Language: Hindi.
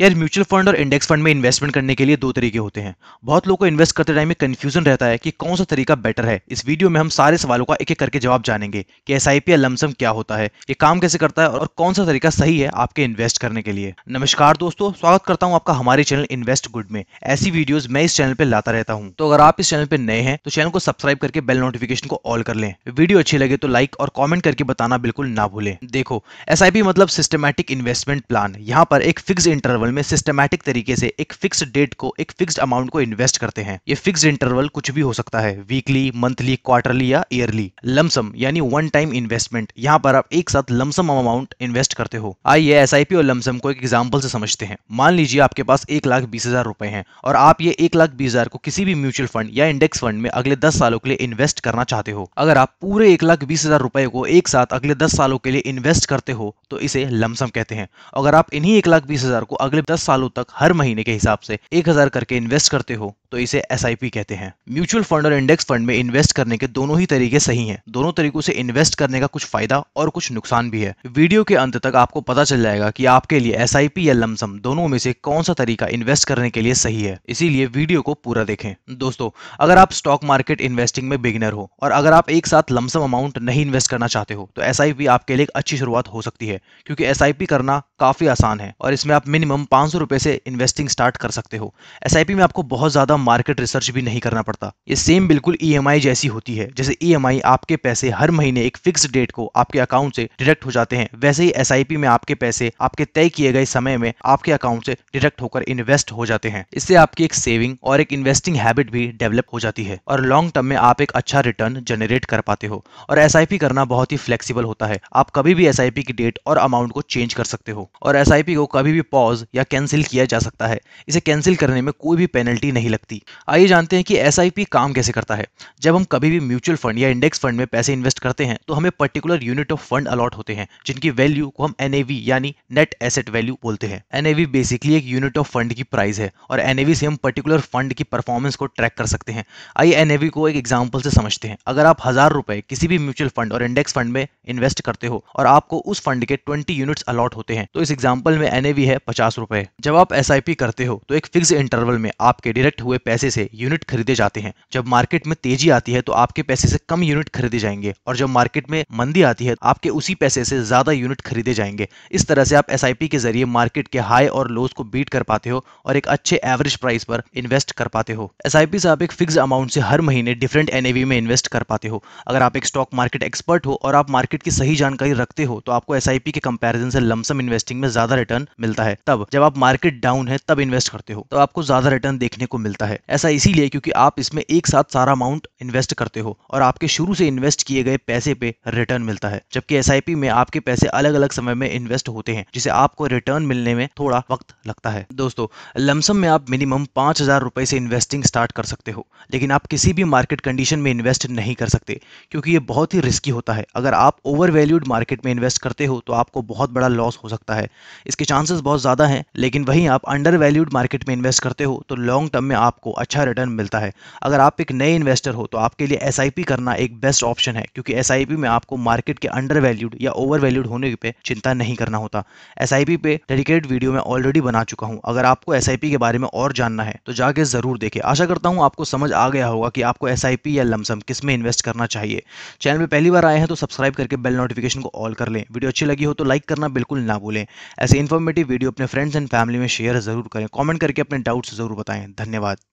यार म्यूचुअल फंड और इंडेक्स फंड में इन्वेस्टमेंट करने के लिए दो तरीके होते हैं बहुत लोगों को इन्वेस्ट करते टाइम में कंफ्यूजन रहता है कि कौन सा तरीका बेटर है इस वीडियो में हम सारे सवालों का एक एक करके जवाब जानेंगे कि एस आई पी या लमसम क्या होता है ये काम कैसे करता है और कौन सा तरीका सही है आपके इन्वेस्ट करने के लिए नमस्कार दोस्तों स्वागत करता हूँ आपका हमारे चैनल इन्वेस्ट गुड में ऐसी वीडियोज मैं इस चैनल पर लाता रहता हूँ तो अगर आप इस चैनल पर नए हैं तो चैनल को सब्सक्राइब करके बेल नोटिफिकेशन को ऑल कर लें वीडियो अच्छी लगे तो लाइक और कॉमेंट करके बताना बिल्कुल ना भूलें देखो एस मतलब सिस्टमेटिक इन्वेस्टमेंट प्लान यहाँ पर एक फिक्स इंटरवल इंटरवल में सिस्टमैटिक तरीके से एक फिक्स डेट को एक फिक्स अमाउंट को इन्वेस्ट करते हैं ये फिक्स इंटरवल कुछ भी हो सकता है वीकली मंथली क्वार्टरली या ईयरली लमसम यानी वन टाइम इन्वेस्टमेंट यहाँ पर आप एक साथ लमसम अमाउंट इन्वेस्ट करते हो आइए एस और लमसम को एक एग्जाम्पल से समझते हैं मान लीजिए आपके पास एक लाख बीस हजार रुपए है और आप ये एक लाख बीस हजार को किसी भी म्यूचुअल फंड या इंडेक्स फंड में अगले दस सालों के लिए इन्वेस्ट करना चाहते हो अगर आप पूरे एक लाख बीस हजार रुपए को एक साथ अगले दस सालों के लिए इन्वेस्ट करते हो तो इसे लमसम कहते हैं अगर आप इन्हीं एक लाख बीस हजार को अगले अगले दस सालों तक हर महीने के हिसाब से एक हजार करके इन्वेस्ट करते हो तो इसे एस कहते हैं म्यूचुअल फंड और इंडेक्स फंड में इन्वेस्ट करने के दोनों ही तरीके सही हैं दोनों तरीकों से इन्वेस्ट करने का कुछ फायदा और कुछ नुकसान भी है वीडियो के अंत तक आपको पता चल जाएगा कि आपके लिए एस या लमसम दोनों में से कौन सा तरीका इन्वेस्ट करने के लिए सही है इसीलिए वीडियो को पूरा देखें दोस्तों अगर आप स्टॉक मार्केट इन्वेस्टिंग में बिगिनर हो और अगर आप एक साथ लमसम अमाउंट नहीं इन्वेस्ट करना चाहते हो तो एस आपके लिए एक अच्छी शुरुआत हो सकती है क्योंकि एस करना काफ़ी आसान है और इसमें आप मिनिमम पांच सौ रुपए से इन्वेस्टिंग स्टार्ट कर सकते हो एस में आपको बहुत ज़्यादा मार्केट रिसर्च भी नहीं करना पड़ता ये सेम बिल्कुल ई e जैसी होती है जैसे ई e आपके पैसे हर महीने एक फिक्स डेट को आपके अकाउंट से डिडक्ट हो जाते हैं वैसे ही एस में आपके पैसे आपके तय किए गए समय में आपके अकाउंट से डिडक्ट होकर इन्वेस्ट हो जाते हैं इससे आपकी एक सेविंग और एक इन्वेस्टिंग हैबिट भी डेवलप हो जाती है और लॉन्ग टर्म में आप एक अच्छा रिटर्न जनरेट कर पाते हो और एस करना बहुत ही फ्लेक्सिबल होता है आप कभी भी एस की डेट और अमाउंट को चेंज कर सकते हो और एस को कभी भी पॉज या कैंसिल किया जा सकता है इसे कैंसिल करने में कोई भी पेनल्टी नहीं लगती आइए जानते हैं कि एस काम कैसे करता है जब हम कभी भी म्यूचुअल फंड या इंडेक्स फंड में पैसे इन्वेस्ट करते हैं तो हमें particular unit of fund allot होते हैं जिनकी वैल्यू को हम एन यानी नेट एसेट वैल्यू बोलते हैं एनएवी बेसिकली एक यूनिट ऑफ फंड की प्राइस है और एन से हम पर्टिकुलर फंड की परफॉर्मेंस को ट्रैक कर सकते हैं आइए एन को एक एग्जाम्पल से समझते हैं अगर आप हजार रुपए किसी भी म्यूचुअल फंड और इंडेक्स फंड में इन्वेस्ट करते हो और आपको उस फंड के ट्वेंटी यूनिट्स अलॉट होते हैं तो इस एग्जाम्पल में एन है पचास रुपए जब आप एस करते हो तो एक फिक्स इंटरवल में आपके डायरेक्ट हुए पैसे से यूनिट खरीदे जाते हैं जब मार्केट में तेजी आती है तो आपके पैसे से कम यूनिट खरीदे जाएंगे और जब मार्केट में मंदी आती है आपके उसी पैसे से ज्यादा यूनिट खरीदे जाएंगे इस तरह से आप एस के जरिए मार्केट के हाई और लोस को बीट कर पाते हो और एक अच्छे एवरेज प्राइस पर इन्वेस्ट कर पाते हो एस से आप एक फिक्स अमाउंट से हर महीने डिफरेंट एन में इन्वेस्ट कर पाते हो अगर आप एक स्टॉक मार्केट एक्सपर्ट हो और आप मार्केट की सही जानकारी रखते हो तो आपको एस के कंपेरिजन से लमसम इन्वेस्ट इन्वेस्टिंग में ज्यादा रिटर्न मिलता है तब जब आप मार्केट डाउन है तब इन्वेस्ट करते हो तो आपको ज्यादा रिटर्न देखने को मिलता है ऐसा इसीलिए क्योंकि आप इसमें एक साथ सारा अमाउंट इन्वेस्ट करते हो और आपके शुरू से इन्वेस्ट किए गए पैसे पे रिटर्न मिलता है जबकि एस में आपके पैसे अलग अलग समय में इन्वेस्ट होते हैं जिसे आपको रिटर्न मिलने में थोड़ा वक्त लगता है दोस्तों लमसम में आप मिनिमम पांच हजार रुपए से इन्वेस्टिंग स्टार्ट कर सकते हो लेकिन आप किसी भी मार्केट कंडीशन में इन्वेस्ट नहीं कर सकते क्योंकि ये बहुत ही रिस्की होता है अगर आप ओवर मार्केट में इन्वेस्ट करते हो तो आपको बहुत बड़ा लॉस हो सकता है है इसके चांसेस बहुत ज़्यादा हैं लेकिन वहीं आप अंडर वैल्यूड मार्केट में इन्वेस्ट करते हो तो लॉन्ग टर्म में आपको अच्छा रिटर्न मिलता है अगर आप एक नए इन्वेस्टर हो तो आपके लिए एस करना एक बेस्ट ऑप्शन है क्योंकि एस में आपको मार्केट के अंडर वैल्यूड या ओवर वैल्यूड होने पर चिंता नहीं करना होता एस आई पे डेडिकेटेड वीडियो मैं ऑलरेडी बना चुका हूँ अगर आपको एस के बारे में और जानना है तो जाके ज़रूर देखें आशा करता हूँ आपको समझ आ गया होगा कि आपको एस या लमसम किस में इन्वेस्ट करना चाहिए चैनल में पहली बार आए हैं तो सब्सक्राइब करके बेल नोटिफिकेशन को ऑल कर लें वीडियो अच्छी लगी हो तो लाइक करना बिल्कुल ना भूलें करें ऐसे इन्फॉर्मेटिव वीडियो अपने फ्रेंड्स एंड फैमिली में शेयर ज़रूर करें कॉमेंट करके अपने डाउट्स ज़रूर बताएं धन्यवाद